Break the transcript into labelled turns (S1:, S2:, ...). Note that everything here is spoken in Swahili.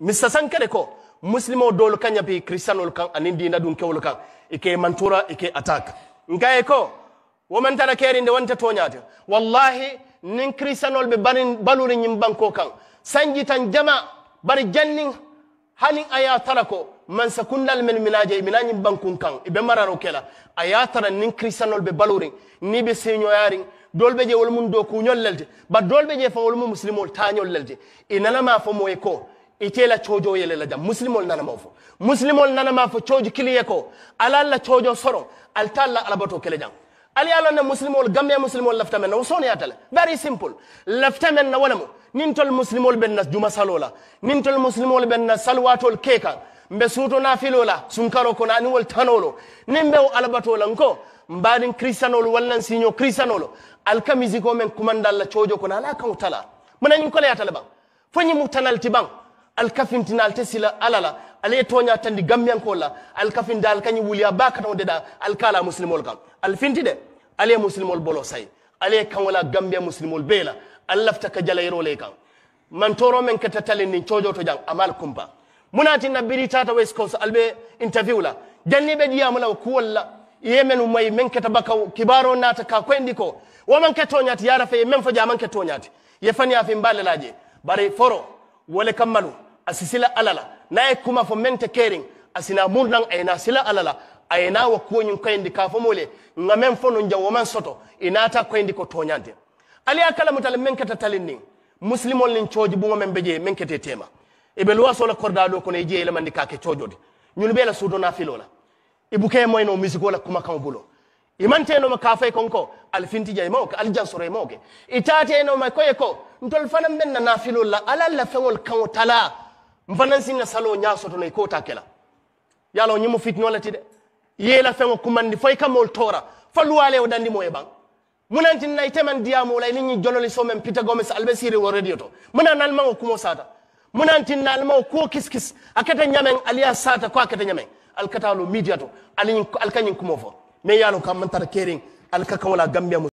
S1: Mr. sankere Muslim muslimo dolu kanya be kristianol kan anin dina dun kewol ike mantura ike attack ngaye woman tara keri the wonta toñaate wallahi nin kristianol be barin baluri ñim banko sanji tan jama bari jannin halin aya tara ko man sakundal men minaje mina ñim bankun kan ibe mararo nin Christian be baluri ni be señoyarin dolbe je wol mum do kuñol lelde ba dolbe je fa wol mum muslimol tañol lelde inanama fo moye ko ite la chojo yele la jam muslimol nana mafo muslimol nana mafo chojo cojo kiliye ko ala la chojo soro alta la ala bato kele jam ali ala na muslimol gamme muslimol lafta men wosoni atala very simple lafta men na walamu nintol muslimol ben nas juma salola nintol muslimol ben nas salwatol keka mbe suto na filola sunkaro kona ni wol tanolo nimbe o alabato la nko mbadin kristanol wallan sinyo kristanolo alkamisi ko men kumandal la chojo kona nana kan tala mona nyin ko le atala bang fanyi mutanal tibang alkafintina altesila alala ale toña tandi gambiyanko kola alkafinda alkañi wuliya ba katao deɗa alkala muslimol kam alfinti de alaye muslimol bolo say alaye kaŋola gambiya muslimol bee la al lafta ka man toro men keta talen nin jang amal kumpa munati na tata west coast albe interview la janni be diyam la ko walla yemen umay men keta baka kibaro nata ka ko endiko waman keto nyati men fo jaman keto afi mbale bare foro wala kamalu asisila alala na ye kuma fo men caring asina a sina murdan sila alala a yena wa kuwoñin kwa ka fo mole nga men fo woman soto i naata koyindi ko toñante ali a kala mutal men keta talin nin muslimol nin cooji buŋo men be jeye sola korda do kono i jeye mandika ke coojodi ñun be la suudo nafilo la i buke moyno musigo la kumakaŋo bulo imantenoma kafay konko alfintija e mawke aljansoro e mawke itatenoma koye ko ntol fanan men na nafilol la ala la feŋol kaŋo tala mfanan sinna salo nya soto nay ko takela yalo nyimu fitno lati de yela fengo kumandi fay kamol tora faluwale o dandi mo e bang munanti nay teman diamo lay ni jololi so men pita gomes albe siri wo radio to muna nan mango kumo sata munanti nan mango ko kiskis akata nyamen aliya sata ko akata nyamen alkatalo media to alin alkanyin kumo fo me yalo kam man tar kering alkakawla gambia